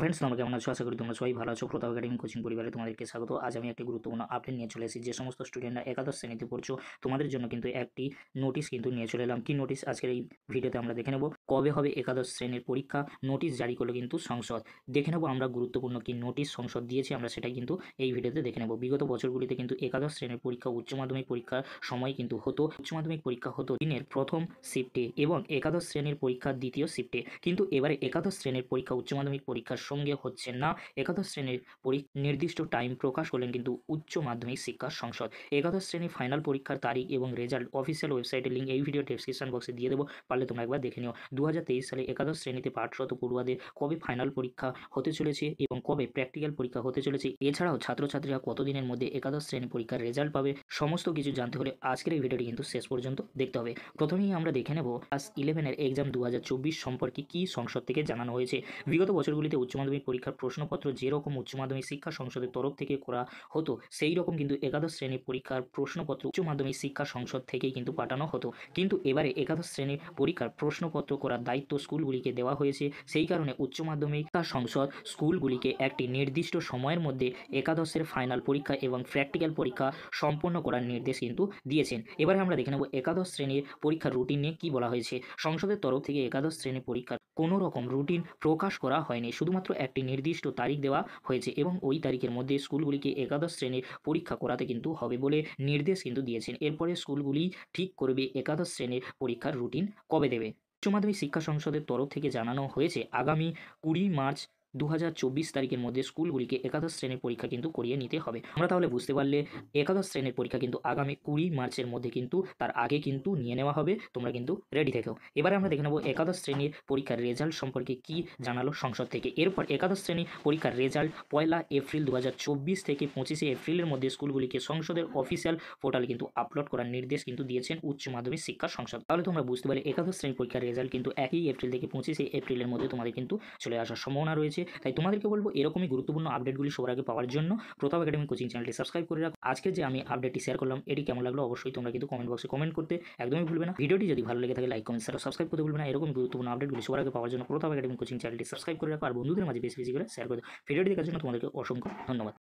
friends তোমরা কেমন আছো আশা করি তোমরা সবাই ভালো আছো প্রতাপ একাডেমি কোচিং পরিবারে তোমাদেরকে স্বাগত আজ আমি একটি গুরুত্বপূর্ণ আপডেট নিয়ে চলে এসেছি যে সমস্ত স্টুডেন্টরা একাদশ শ্রেণীতে পড়ছো তোমাদের জন্য কিন্তু একটি নোটিশ কিন্তু নিয়ে চলে এলাম কি নোটিশ আজকের এই ভিডিওতে আমরা দেখে নেব কবে হবে একাদশ শ্রেণীর পরীক্ষা নোটিশ জারি করলো কিন্তু সংসদ দেখে নেব আমরা গুরুত্বপূর্ণ কি নোটিশ সংসদ দিয়েছি আমরা সেটাই কিন্তু এই ভিডিওতে দেখে নেব বিগত বছরগুলিতে কিন্তু একাদশ শ্রেণীর পরীক্ষা উচ্চ মাধ্যমিক পরীক্ষার সময় কিন্তু হতো উচ্চ মাধ্যমিক পরীক্ষা হতো দিনের প্রথম শিফটে এবং একাদশ শ্রেণীর পরীক্ষা দ্বিতীয় শিফটে কিন্তু এবারে একাদশ শ্রেণীর পরীক্ষা উচ্চ মাধ্যমিক পরীক্ষা তার সঙ্গে হচ্ছে না একাদশ শ্রেণীর পরীক্ষা নির্দিষ্ট টাইম প্রকাশ হলেন কিন্তু উচ্চ মাধ্যমিক শিক্ষা সংসদ একাদশ শ্রেণীর ফাইনাল পরীক্ষার তারিখ এবং রেজাল্ট অফিসিয়াল ওয়েবসাইটের লিঙ্ক এই ভিডিও ডেসক্রিপশন বক্সে দিয়ে দেবো পারলে তোমরা একবার দেখে নিও দু সালে একাদশ শ্রেণীতে পাঠরত পড়ুয়াদের কবে ফাইনাল পরীক্ষা হতে চলেছে এবং কবে প্র্যাকটিক্যাল পরীক্ষা হতে চলেছে এছাড়াও ছাত্রছাত্রীরা কতদিনের মধ্যে একাদশ শ্রেণী পরীক্ষার রেজাল্ট পাবে সমস্ত কিছু জানতে হলে আজকের এই ভিডিওটি কিন্তু শেষ পর্যন্ত দেখতে হবে প্রথমেই আমরা দেখে নেব ক্লাস ইলেভেনের এক্সাম দু সম্পর্কে কি সংসদ থেকে জানানো হয়েছে বিগত বছরগুলিতে উচ্চ মাধ্যমিক পরীক্ষার প্রশ্নপত্র যেরকম উচ্চ মাধ্যমিক শিক্ষা সংসদের তরফ থেকে করা হতো সেই রকম কিন্তু একাদশ শ্রেণীর পরীক্ষার প্রশ্নপত্র উচ্চ মাধ্যমিক শিক্ষা সংসদ থেকেই কিন্তু পাঠানো হতো কিন্তু এবারে একাদশ শ্রেণীর পরীক্ষার প্রশ্নপত্র করার দায়িত্ব স্কুলগুলিকে দেওয়া হয়েছে সেই কারণে উচ্চ মাধ্যমিক সংসদ স্কুলগুলিকে একটি নির্দিষ্ট সময়ের মধ্যে একাদশের ফাইনাল পরীক্ষা এবং প্র্যাকটিক্যাল পরীক্ষা সম্পন্ন করার নির্দেশ কিন্তু দিয়েছেন এবারে আমরা দেখে নেব একাদশ শ্রেণীর পরীক্ষার রুটিন নিয়ে কী বলা হয়েছে সংসদের তরফ থেকে একাদশ শ্রেণীর পরীক্ষার কোনো রকম রুটিন প্রকাশ করা হয়নি শুধুমাত্র শুধুমাত্র একটি নির্দিষ্ট তারিখ দেওয়া হয়েছে এবং ওই তারিখের মধ্যে স্কুলগুলিকে একাদশ শ্রেণীর পরীক্ষা করাতে কিন্তু হবে বলে নির্দেশ কিন্তু দিয়েছেন এরপরে স্কুলগুলি ঠিক করবে একাদশ শ্রেণীর পরীক্ষার রুটিন কবে দেবে উচ্চ মাধ্যমিক শিক্ষা সংসদের তরফ থেকে জানানো হয়েছে আগামী কুড়ি মার্চ দু তারিখের মধ্যে স্কুলগুলিকে একাদশ শ্রেণীর পরীক্ষা কিন্তু করিয়ে নিতে হবে আমরা তাহলে বুঝতে পারলে একাদশ শ্রেণীর পরীক্ষা কিন্তু আগামী কুড়ি মার্চের মধ্যে কিন্তু তার আগে কিন্তু নিয়ে নেওয়া হবে তোমরা কিন্তু রেডি থেকেও এবারে আমরা দেখে নেব একাদশ শ্রেণীর পরীক্ষার রেজাল্ট সম্পর্কে কি জানালো সংসদ থেকে এরপর একাদশ শ্রেণী পরীক্ষার রেজাল্ট পয়লা এপ্রিল দু থেকে পঁচিশে এপ্রিলের মধ্যে স্কুলগুলিকে সংসদের অফিসিয়াল পোর্টালে কিন্তু আপলোড করার নির্দেশ কিন্তু দিয়েছেন উচ্চ মাধ্যমিক শিক্ষা সংসদ তাহলে তোমরা বুঝতে পারলে একাদশ শ্রেণীর পরীক্ষার রেজাল্ট কিন্তু একই এপ্রিল থেকে পঁচিশে এপ্রিলের মধ্যে তোমাদের কিন্তু চলে আসার সম্ভাবনা রয়েছে রয়েছে তাই তোমাদেরকে বলবো এরকমই গুরুত্বপূর্ণ আপডেটগুলি সবার আগে পাওয়ার জন্য প্রতাপ একাডেমি কোচিং চ্যানেলটি সাবস্ক্রাইব করে রাখো আজকে যে আমি আপডেটটি শেয়ার করলাম এটি কেমন লাগলো অবশ্যই তোমরা কিন্তু কমেন্ট বক্সে কমেন্ট করতে একদমই ভুলবে না ভিডিওটি যদি ভালো লেগে থাকে লাইক কমেন্ট শেয়ার সাবস্ক্রাইব করতে ভুলবে না এরকম গুরুত্বপূর্ণ আপডেটগুলি সবার আগে পাওয়ার জন্য প্রতাপ একাডেমি কোচিং চ্যানেলটি সাবস্ক্রাইব করে রাখো আর বন্ধুদের মাঝে বেশি বেশি করে শেয়ার করে ভিডিওটি দেখার জন্য তোমাদেরকে অসংখ্য ধন্যবাদ